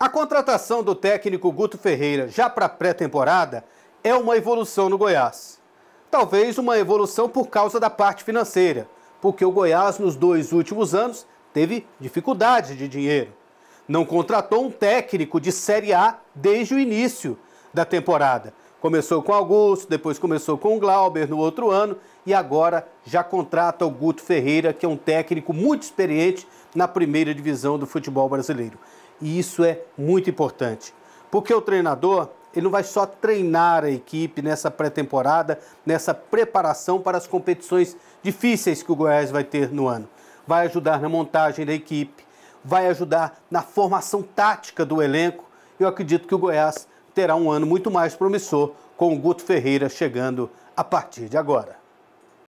A contratação do técnico Guto Ferreira já para a pré-temporada é uma evolução no Goiás. Talvez uma evolução por causa da parte financeira, porque o Goiás nos dois últimos anos teve dificuldade de dinheiro. Não contratou um técnico de Série A desde o início da temporada. Começou com Augusto, depois começou com Glauber no outro ano e agora já contrata o Guto Ferreira, que é um técnico muito experiente na primeira divisão do futebol brasileiro. E isso é muito importante, porque o treinador ele não vai só treinar a equipe nessa pré-temporada, nessa preparação para as competições difíceis que o Goiás vai ter no ano. Vai ajudar na montagem da equipe, vai ajudar na formação tática do elenco. Eu acredito que o Goiás terá um ano muito mais promissor com o Guto Ferreira chegando a partir de agora.